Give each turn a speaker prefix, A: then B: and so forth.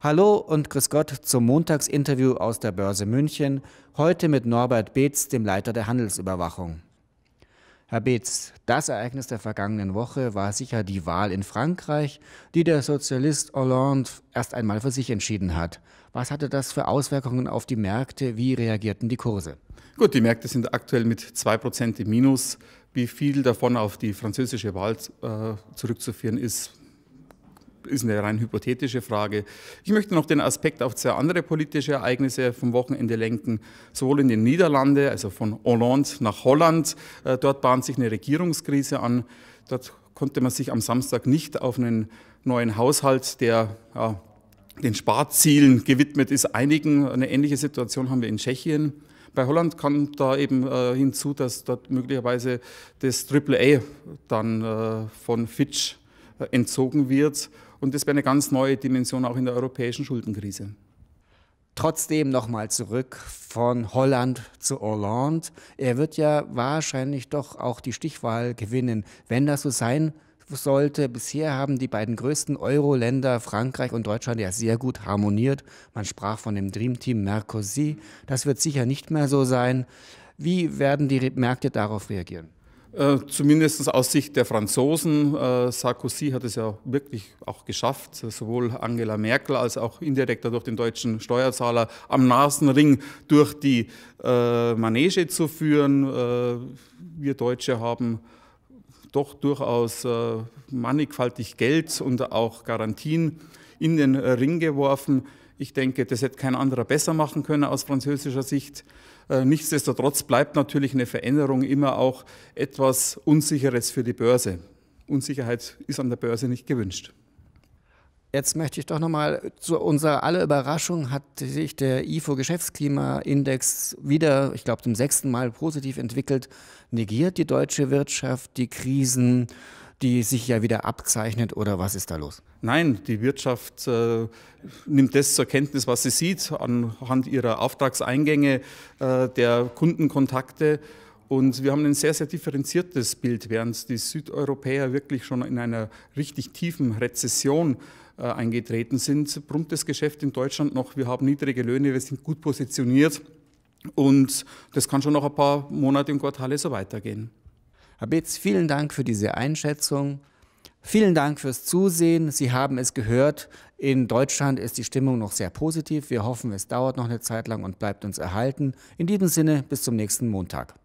A: Hallo und grüß Gott zum Montagsinterview aus der Börse München, heute mit Norbert Beetz, dem Leiter der Handelsüberwachung. Herr Beetz, das Ereignis der vergangenen Woche war sicher die Wahl in Frankreich, die der Sozialist Hollande erst einmal für sich entschieden hat. Was hatte das für Auswirkungen auf die Märkte? Wie reagierten die Kurse?
B: Gut, die Märkte sind aktuell mit 2% im Minus. Wie viel davon auf die französische Wahl äh, zurückzuführen ist, ist eine rein hypothetische Frage. Ich möchte noch den Aspekt auf zwei andere politische Ereignisse vom Wochenende lenken. Sowohl in den Niederlanden, also von Hollande nach Holland, äh, dort bahnt sich eine Regierungskrise an. Dort konnte man sich am Samstag nicht auf einen neuen Haushalt, der ja, den Sparzielen gewidmet ist, einigen. Eine ähnliche Situation haben wir in Tschechien. Bei Holland kam da eben äh, hinzu, dass dort möglicherweise das AAA dann äh, von Fitch entzogen wird. Und das wäre eine ganz neue Dimension auch in der europäischen Schuldenkrise. Trotzdem nochmal zurück von Holland
A: zu Hollande. Er wird ja wahrscheinlich doch auch die Stichwahl gewinnen. Wenn das so sein sollte, bisher haben die beiden größten Euro-Länder, Frankreich und Deutschland, ja sehr gut harmoniert. Man sprach von dem Dreamteam Mercosur. Das wird sicher nicht mehr so sein. Wie werden die Märkte darauf reagieren?
B: Äh, zumindest aus Sicht der Franzosen. Äh, Sarkozy hat es ja wirklich auch geschafft, sowohl Angela Merkel als auch indirekt durch den deutschen Steuerzahler am Nasenring durch die äh, Manege zu führen. wir Deutsche haben doch durchaus mannigfaltig Geld und auch Garantien in den Ring geworfen. Ich denke, das hätte kein anderer besser machen können aus französischer Sicht. Äh, nichtsdestotrotz bleibt natürlich eine Veränderung immer auch etwas Unsicheres für die Börse. Unsicherheit ist an der Börse nicht gewünscht. Jetzt möchte ich doch nochmal,
A: zu unserer aller Überraschung hat sich der IFO-Geschäftsklimaindex wieder, ich glaube, zum sechsten Mal positiv entwickelt, negiert die deutsche Wirtschaft die Krisen die sich ja wieder abzeichnet oder was ist da los?
B: Nein, die Wirtschaft äh, nimmt das zur Kenntnis, was sie sieht, anhand ihrer Auftragseingänge, äh, der Kundenkontakte. Und wir haben ein sehr, sehr differenziertes Bild, während die Südeuropäer wirklich schon in einer richtig tiefen Rezession äh, eingetreten sind, brummt das Geschäft in Deutschland noch. Wir haben niedrige Löhne, wir sind gut positioniert. Und das kann schon noch ein paar Monate und Quartale so weitergehen. Habetz, vielen Dank für diese
A: Einschätzung. Vielen Dank fürs Zusehen. Sie haben es gehört. In Deutschland ist die Stimmung noch sehr positiv. Wir hoffen, es dauert noch eine Zeit lang und bleibt uns erhalten. In diesem Sinne, bis zum nächsten Montag.